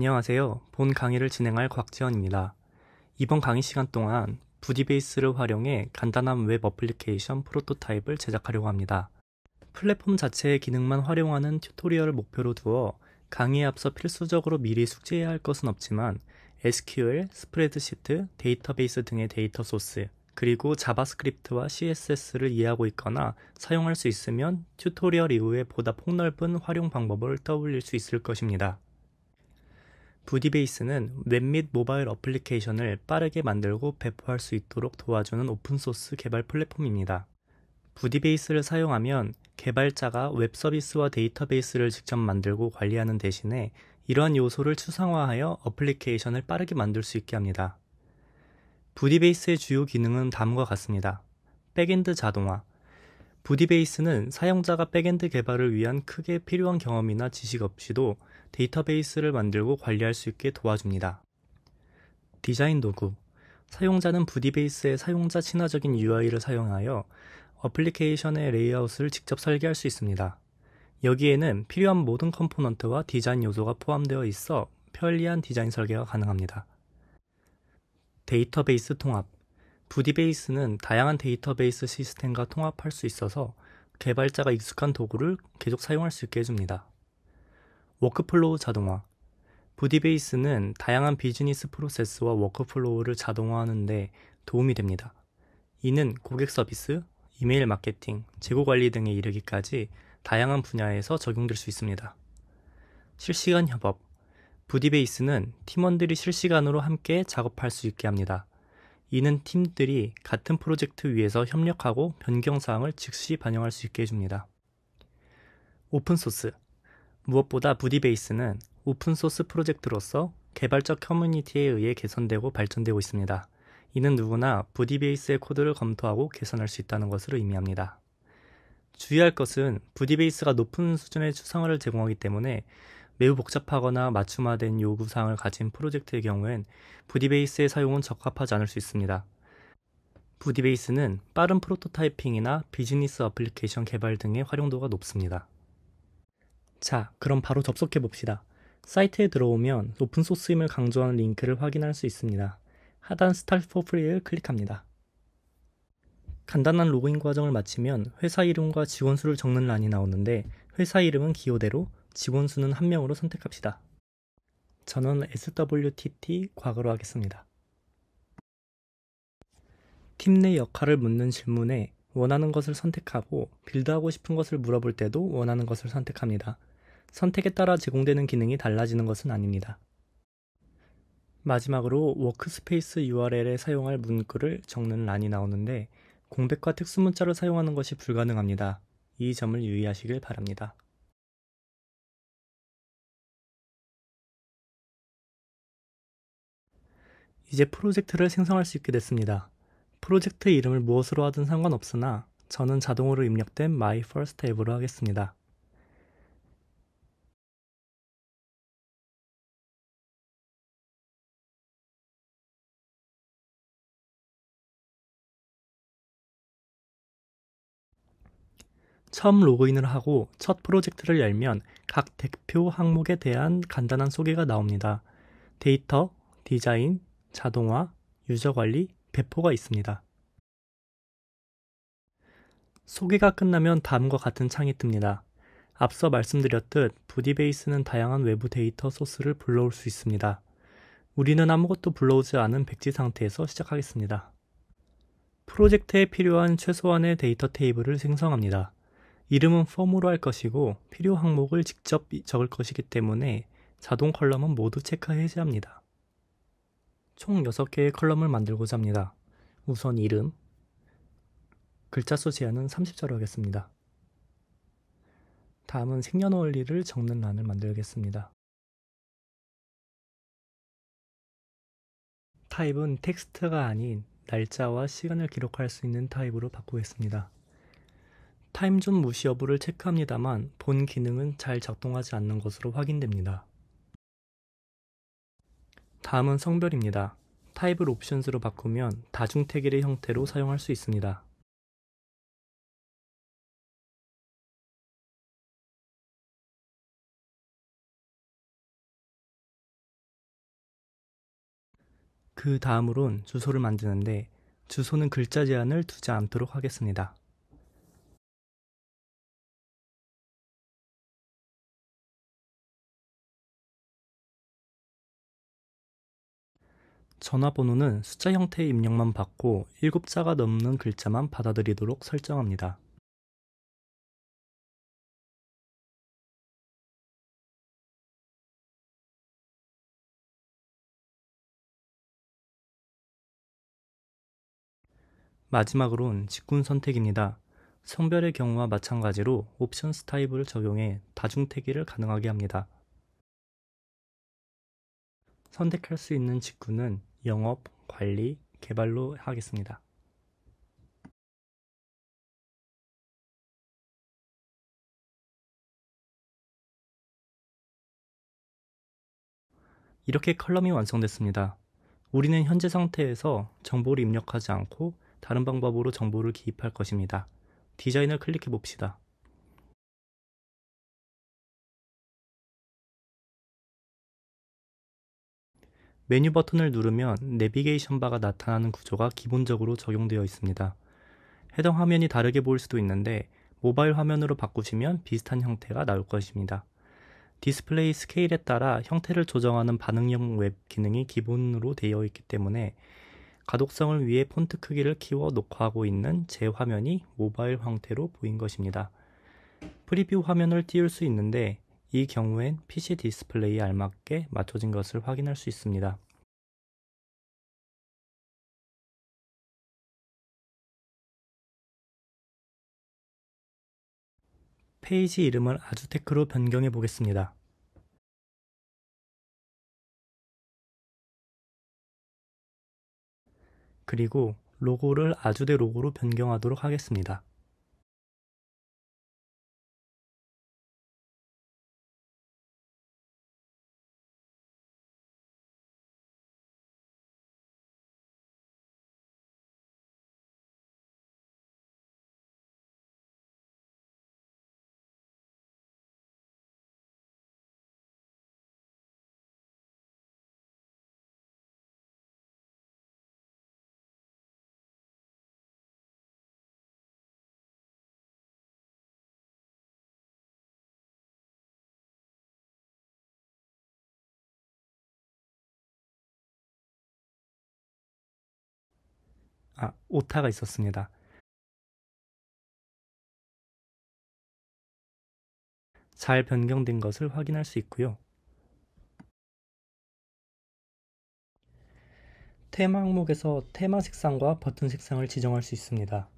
안녕하세요. 본 강의를 진행할 곽지원입니다. 이번 강의 시간 동안 부디베이스를 활용해 간단한 웹 어플리케이션 프로토타입을 제작하려고 합니다. 플랫폼 자체의 기능만 활용하는 튜토리얼을 목표로 두어 강의에 앞서 필수적으로 미리 숙지해야 할 것은 없지만 SQL, 스프레드시트, 데이터베이스 등의 데이터 소스, 그리고 자바스크립트와 CSS를 이해하고 있거나 사용할 수 있으면 튜토리얼 이후에 보다 폭넓은 활용 방법을 떠올릴 수 있을 것입니다. 부디베이스는 웹 및 모바일 어플리케이션을 빠르게 만들고 배포할 수 있도록 도와주는 오픈소스 개발 플랫폼입니다. 부디베이스를 사용하면 개발자가 웹 서비스와 데이터베이스를 직접 만들고 관리하는 대신에 이러한 요소를 추상화하여 어플리케이션을 빠르게 만들 수 있게 합니다. 부디베이스의 주요 기능은 다음과 같습니다. 백엔드 자동화 부디베이스는 사용자가 백엔드 개발을 위한 크게 필요한 경험이나 지식 없이도 데이터베이스를 만들고 관리할 수 있게 도와줍니다. 디자인 도구 사용자는 부디베이스의 사용자 친화적인 UI를 사용하여 어플리케이션의 레이아웃을 직접 설계할 수 있습니다. 여기에는 필요한 모든 컴포넌트와 디자인 요소가 포함되어 있어 편리한 디자인 설계가 가능합니다. 데이터베이스 통합 부디베이스는 다양한 데이터베이스 시스템과 통합할 수 있어서 개발자가 익숙한 도구를 계속 사용할 수 있게 해줍니다. 워크플로우 자동화. 부디베이스는 다양한 비즈니스 프로세스와 워크플로우를 자동화하는데 도움이 됩니다. 이는 고객 서비스, 이메일 마케팅, 재고 관리 등에 이르기까지 다양한 분야에서 적용될 수 있습니다. 실시간 협업. 부디베이스는 팀원들이 실시간으로 함께 작업할 수 있게 합니다. 이는 팀들이 같은 프로젝트 위에서 협력하고 변경 사항을 즉시 반영할 수 있게 해줍니다. 오픈소스. 무엇보다 부디베이스는 오픈소스 프로젝트로서 개발적 커뮤니티에 의해 개선되고 발전되고 있습니다. 이는 누구나 부디베이스의 코드를 검토하고 개선할 수 있다는 것을 의미합니다. 주의할 것은 부디베이스가 높은 수준의 추상화를 제공하기 때문에 매우 복잡하거나 맞춤화된 요구사항을 가진 프로젝트의 경우엔 부디베이스의 사용은 적합하지 않을 수 있습니다. 부디베이스는 빠른 프로토타이핑이나 비즈니스 어플리케이션 개발 등의 활용도가 높습니다. 자, 그럼 바로 접속해 봅시다. 사이트에 들어오면 오픈소스임을 강조하는 링크를 확인할 수 있습니다. 하단 Start for Free를 클릭합니다. 간단한 로그인 과정을 마치면 회사 이름과 직원 수를 적는 란이 나오는데 회사 이름은 기호대로 직원 수는 한 명으로 선택합시다. 저는 SWTT 과거로 하겠습니다. 팀 내 역할을 묻는 질문에 원하는 것을 선택하고 빌드하고 싶은 것을 물어볼 때도 원하는 것을 선택합니다. 선택에 따라 제공되는 기능이 달라지는 것은 아닙니다. 마지막으로 워크스페이스 URL에 사용할 문구를 적는 란이 나오는데 공백과 특수 문자를 사용하는 것이 불가능합니다. 이 점을 유의하시길 바랍니다. 이제 프로젝트를 생성할 수 있게 됐습니다. 프로젝트 이름을 무엇으로 하든 상관없으나 저는 자동으로 입력된 My First a p 로 하겠습니다. 처음 로그인을 하고 첫 프로젝트를 열면 각 대표 항목에 대한 간단한 소개가 나옵니다. 데이터, 디자인, 자동화, 유저 관리, 배포가 있습니다. 소개가 끝나면 다음과 같은 창이 뜹니다. 앞서 말씀드렸듯 부디베이스는 다양한 외부 데이터 소스를 불러올 수 있습니다. 우리는 아무것도 불러오지 않은 백지 상태에서 시작하겠습니다. 프로젝트에 필요한 최소한의 데이터 테이블을 생성합니다. 이름은 폼으로 할 것이고 필요 항목을 직접 적을 것이기 때문에 자동 컬럼은 모두 체크해 제합니다. 총 6개의 컬럼을 만들고자 합니다. 우선 이름, 글자 수 제한은 30자로 하겠습니다. 다음은 생년월일을 적는 란을 만들겠습니다. 타입은 텍스트가 아닌 날짜와 시간을 기록할 수 있는 타입으로 바꾸겠습니다. 타임존 무시 여부를 체크합니다만 본 기능은 잘 작동하지 않는 것으로 확인됩니다. 다음은 성별입니다. 타입을 옵션스로 바꾸면 다중 태그의 형태로 사용할 수 있습니다. 그 다음으론 주소를 만드는데 주소는 글자 제한을 두지 않도록 하겠습니다. 전화번호는 숫자 형태의 입력만 받고 7자가 넘는 글자만 받아들이도록 설정합니다. 마지막으론 직군 선택입니다. 성별의 경우와 마찬가지로 옵션스 타입을 적용해 다중태기를 가능하게 합니다. 선택할 수 있는 직군은 영업, 관리, 개발로 하겠습니다. 이렇게 컬럼이 완성됐습니다. 우리는 현재 상태에서 정보를 입력하지 않고 다른 방법으로 정보를 기입할 것입니다. 디자인을 클릭해 봅시다. 메뉴 버튼을 누르면 내비게이션 바가 나타나는 구조가 기본적으로 적용되어 있습니다. 해당 화면이 다르게 보일 수도 있는데 모바일 화면으로 바꾸시면 비슷한 형태가 나올 것입니다. 디스플레이 스케일에 따라 형태를 조정하는 반응형 웹 기능이 기본으로 되어 있기 때문에 가독성을 위해 폰트 크기를 키워 녹화하고 있는 제 화면이 모바일 형태로 보인 것입니다. 프리뷰 화면을 띄울 수 있는데 이 경우엔 PC 디스플레이에 알맞게 맞춰진 것을 확인할 수 있습니다. 페이지 이름을 아주테크로 변경해 보겠습니다. 그리고 로고를 아주대 로고로 변경하도록 하겠습니다. 아, 오타가 있었습니다. 잘 변경된 것을 확인할 수 있고요. 테마 항목에서 테마 색상과 버튼 색상을 지정할 수 있습니다.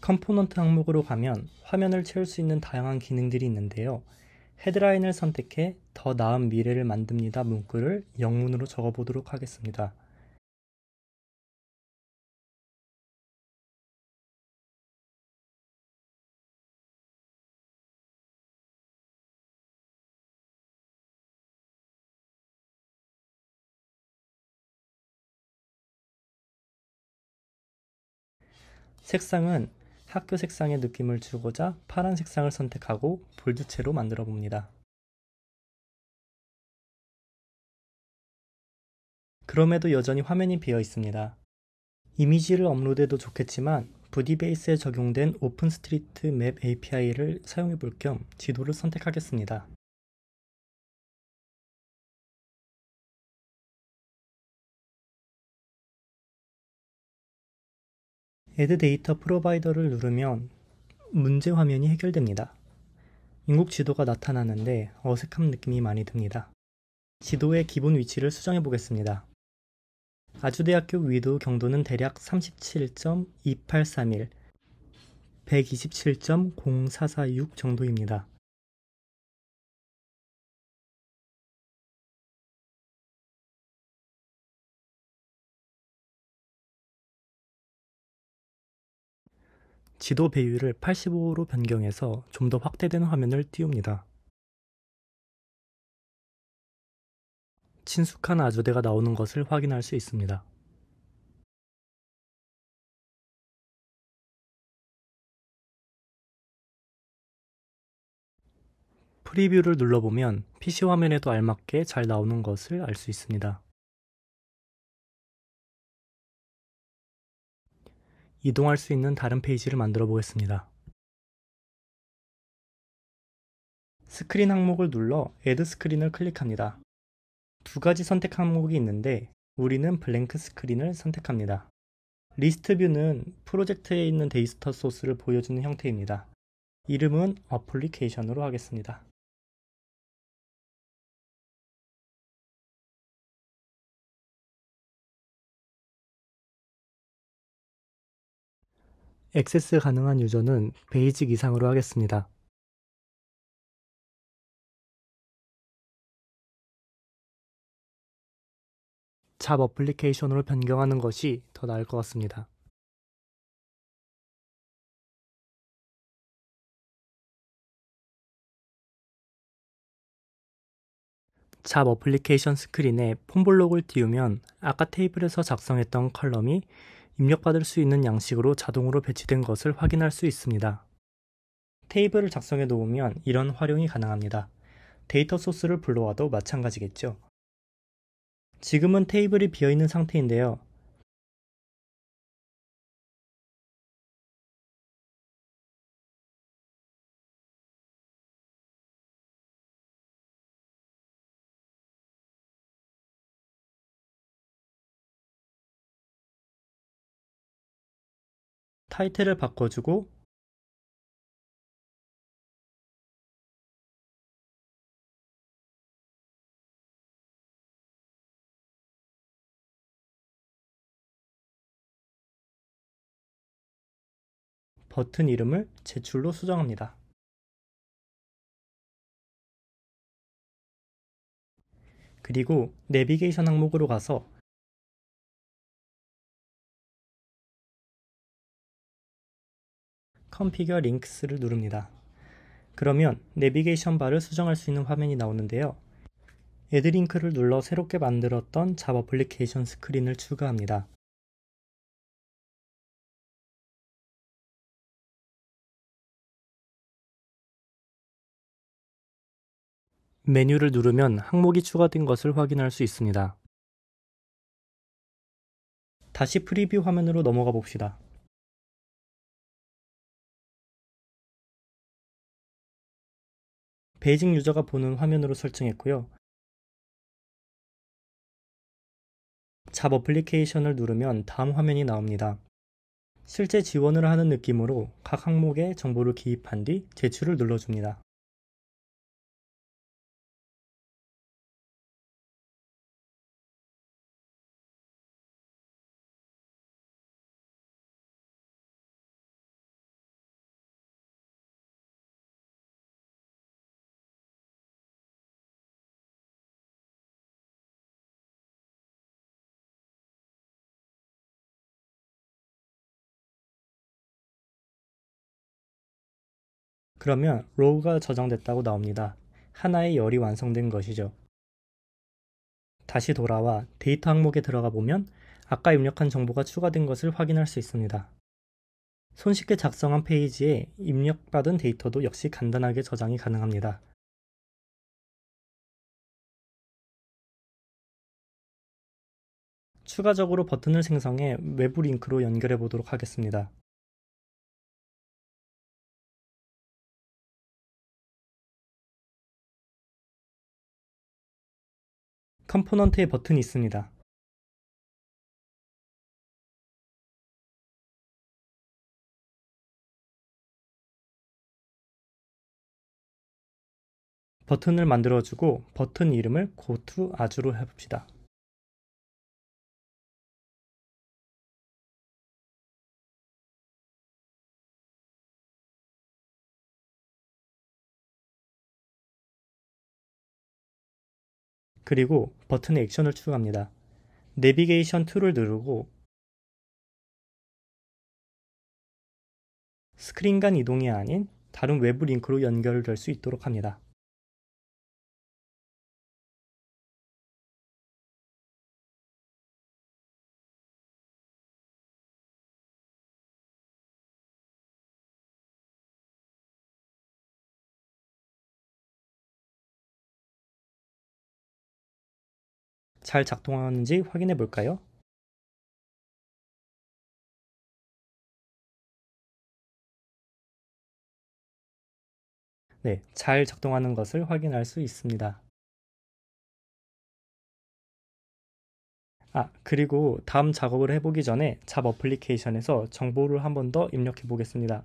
컴포넌트 항목으로 가면 화면을 채울 수 있는 다양한 기능들이 있는데요. 헤드라인을 선택해 더 나은 미래를 만듭니다 문구를 영문으로 적어보도록 하겠습니다. 색상은 학교 색상의 느낌을 주고자 파란 색상을 선택하고 볼드체로 만들어 봅니다. 그럼에도 여전히 화면이 비어 있습니다. 이미지를 업로드해도 좋겠지만 부디 베이스에 적용된 오픈스트리트 맵 API를 사용해 볼 겸 지도를 선택하겠습니다. Add 데이터 프로바이더를 누르면 문제 화면이 해결됩니다. 인국 지도가 나타나는데 어색한 느낌이 많이 듭니다. 지도의 기본 위치를 수정해 보겠습니다. 아주대학교 위도 경도는 대략 37.2831, 127.0446 정도입니다. 지도 배율을 85로 변경해서 좀 더 확대된 화면을 띄웁니다. 친숙한 아주대가 나오는 것을 확인할 수 있습니다. 프리뷰를 눌러보면 PC 화면에도 알맞게 잘 나오는 것을 알 수 있습니다. 이동할 수 있는 다른 페이지를 만들어 보겠습니다. 스크린 항목을 눌러 Add 스크린을 클릭합니다. 두 가지 선택 항목이 있는데 우리는 블랭크 스크린을 선택합니다. 리스트 뷰는 프로젝트에 있는 데이터 소스를 보여주는 형태입니다. 이름은 어플리케이션으로 하겠습니다. 액세스 가능한 유저는 베이직 이상으로 하겠습니다. 잡 어플리케이션으로 변경하는 것이 더 나을 것 같습니다. 잡 어플리케이션 스크린에 폼블록을 띄우면 아까 테이블에서 작성했던 컬럼이 입력받을 수 있는 양식으로 자동으로 배치된 것을 확인할 수 있습니다. 테이블을 작성해 놓으면 이런 활용이 가능합니다. 데이터 소스를 불러와도 마찬가지겠죠. 지금은 테이블이 비어있는 상태인데요. 타이틀을 바꿔주고 버튼 이름을 제출로 수정합니다. 그리고 내비게이션 항목으로 가서 컨피겨 링크스를 누릅니다. 그러면 내비게이션 바를 수정할 수 있는 화면이 나오는데요. 애드링크를 눌러 새롭게 만들었던 잡아 플리케이션 스크린을 추가합니다. 메뉴를 누르면 항목이 추가된 것을 확인할 수 있습니다. 다시 프리뷰 화면으로 넘어가 봅시다. 베이징 유저가 보는 화면으로 설정했고요. 잡 어플리케이션을 누르면 다음 화면이 나옵니다. 실제 지원을 하는 느낌으로 각항목의 정보를 기입한 뒤 제출을 눌러줍니다. 그러면 row가 저장됐다고 나옵니다. 하나의 열이 완성된 것이죠. 다시 돌아와 데이터 항목에 들어가 보면 아까 입력한 정보가 추가된 것을 확인할 수 있습니다. 손쉽게 작성한 페이지에 입력받은 데이터도 역시 간단하게 저장이 가능합니다. 추가적으로 버튼을 생성해 외부 링크로 연결해 보도록 하겠습니다. 컴포넌트의 버튼이 있습니다. 버튼을 만들어주고 버튼 이름을 고투 아주로 해봅시다. 그리고 버튼의 액션을 추가합니다. 내비게이션 툴을 누르고 스크린 간 이동이 아닌 다른 외부 링크로 연결될 수 있도록 합니다. 잘 작동하는지 확인해 볼까요? 네, 잘 작동하는 것을 확인할 수 있습니다. 아, 그리고 다음 작업을 해보기 전에 잡 어플리케이션에서 정보를 한 번 더 입력해 보겠습니다.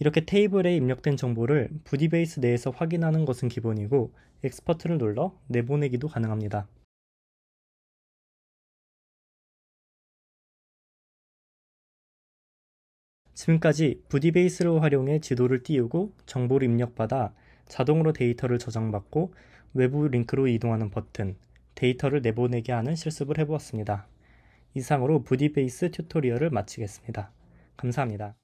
이렇게 테이블에 입력된 정보를 부디베이스 내에서 확인하는 것은 기본이고 엑스퍼트를 눌러 내보내기도 가능합니다. 지금까지 부디베이스를 활용해 지도를 띄우고 정보를 입력받아 자동으로 데이터를 저장받고 외부 링크로 이동하는 버튼, 데이터를 내보내게 하는 실습을 해보았습니다. 이상으로 부디베이스 튜토리얼을 마치겠습니다. 감사합니다.